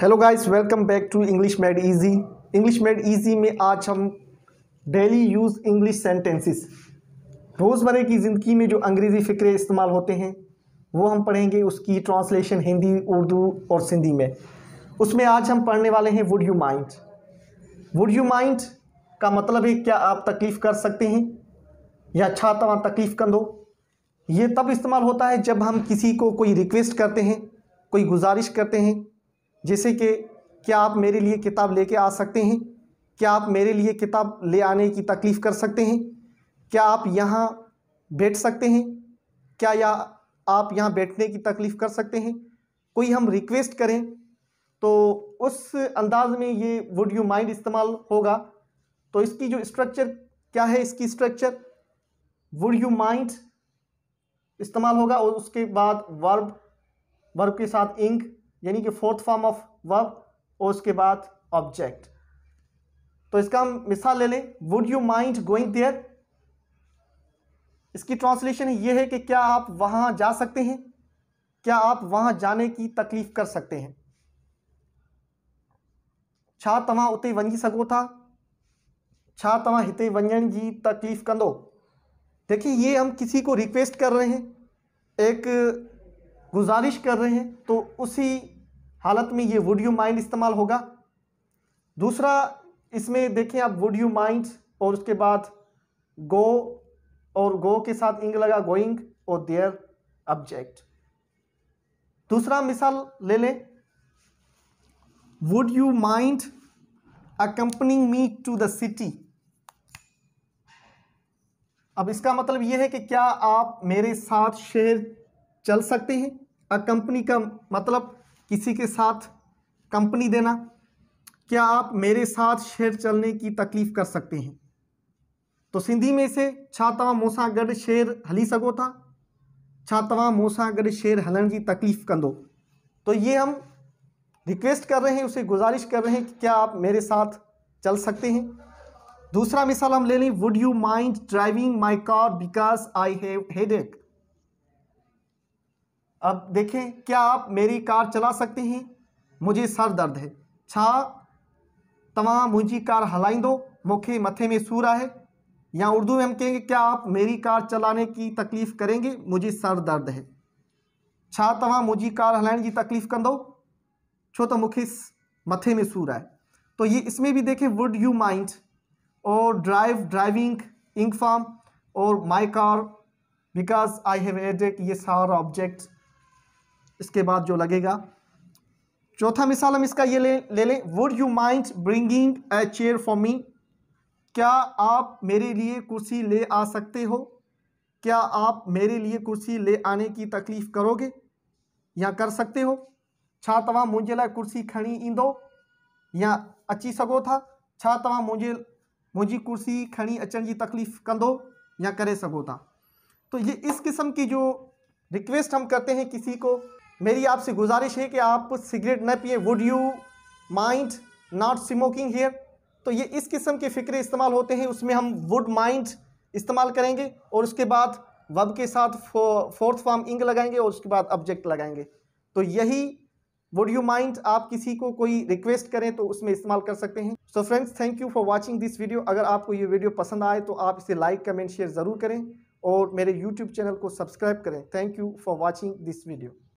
hello guys welcome back to English made easy English made easy में आज हम daily use English sentences रोज़मर्रा की ज़िंदगी में जो अंग्रेज़ी फ़िक्रे इस्तेमाल होते हैं वो हम पढ़ेंगे उसकी ट्रांसलेशन हिंदी उर्दू और सिंधी में उसमें आज हम पढ़ने वाले हैं would you mind would you mind का मतलब है क्या आप तकलीफ़ कर सकते हैं या तवा तकलीफ़ कर दो ये तब इस्तेमाल होता है जब हम किसी को कोई रिक्वेस्ट करते हैं कोई गुजारिश करते हैं जैसे कि क्या आप मेरे लिए किताब लेके आ सकते हैं क्या आप मेरे लिए किताब ले आने की तकलीफ़ कर सकते हैं क्या आप यहाँ बैठ सकते हैं क्या या आप यहाँ बैठने की तकलीफ़ कर सकते हैं कोई हम रिक्वेस्ट करें तो उस अंदाज में ये वुड यू माइंड इस्तेमाल होगा तो इसकी जो स्ट्रक्चर क्या है इसकी स्ट्रक्चर वुड यू माइंड इस्तेमाल होगा और उसके बाद वर्ब वर्ब के साथ इंक यानी कि फोर्थ फॉर्म ऑफ वर्ब और उसके बाद ऑब्जेक्ट तो इसका हम मिसाल ले लें would you mind going there इसकी ट्रांसलेशन ये है कि क्या आप वहां जा सकते हैं क्या आप वहां जाने की तकलीफ़ कर सकते हैं छा तव्हां उते वञी सघो था छा तव्हां हिते वञण जी तकलीफ़ कंदो देखिए ये हम किसी को रिक्वेस्ट कर रहे हैं एक गुजारिश कर रहे हैं तो उसी हालत में ये वुड यू माइंड इस्तेमाल होगा दूसरा इसमें देखें आप वुड यू माइंड और उसके बाद गो और गो के साथ इंग लगा गोइंग और देयर ऑब्जेक्ट दूसरा मिसाल ले लें would you mind accompanying me to the city अब इसका मतलब यह है कि क्या आप मेरे साथ शहर चल सकते हैं अ कंपनी का मतलब किसी के साथ कंपनी देना क्या आप मेरे साथ शेर चलने की तकलीफ़ कर सकते हैं तो सिंधी में से छा मोसागढ़ शेर हली सको था छातवा मोसागढ़ शेर हलन की तकलीफ़ कंदो तो ये हम रिक्वेस्ट कर रहे हैं उसे गुजारिश कर रहे हैं कि क्या आप मेरे साथ चल सकते हैं दूसरा मिसाल हम ले लें would you mind driving my car because I have head अब देखें क्या आप मेरी कार चला सकते हैं मुझे सर दर्द है छा तव्हां मुझी कार हलाईंदो मूंखे मथे में सूर है या उर्दू में हम कहेंगे क्या आप मेरी कार चलाने की तकलीफ़ करेंगे मुझे सर दर्द है छा तव्हां मुझी कार हलाइण की तकलीफ़ कंदो छो तो मूंखे मथे में सूर है तो ये इसमें भी देखें वुड यू माइंड और ड्राइव ड्राइविंग इंक फार्म और my car because I have headache ये सारा ऑब्जेक्ट इसके बाद जो लगेगा चौथा मिसाल हम इसका ये ले ले लें would you mind bringing a chair for me क्या आप मेरे लिए कुर्सी ले आ सकते हो क्या आप मेरे लिए कुर्सी ले आने की तकलीफ़ करोगे या कर सकते हो छा तव्हां मुझे लाइ कुर्सी खणी ईंदो या अची सघो था छा मुझे मुझे कुर्सी खणी अचण जी तकलीफ़ कंदो या करे सघो था तो ये इस किस्म की जो रिक्वेस्ट हम करते हैं किसी को मेरी आपसे गुजारिश है कि आप सिगरेट न पिए would you mind not smoking here तो ये इस किस्म के फ़िक्रे इस्तेमाल होते हैं उसमें हम वुड माइंड इस्तेमाल करेंगे और उसके बाद वब के साथ फोर्थ फॉर्म इंग लगाएंगे और उसके बाद ऑब्जेक्ट लगाएंगे तो यही वुड यू माइंड आप किसी को कोई रिक्वेस्ट करें तो उसमें इस्तेमाल कर सकते हैं so friends thank you for watching this video अगर आपको ये वीडियो पसंद आए तो आप इसे लाइक कमेंट शेयर ज़रूर करें और मेरे यूट्यूब चैनल को सब्सक्राइब करें thank you for watching this video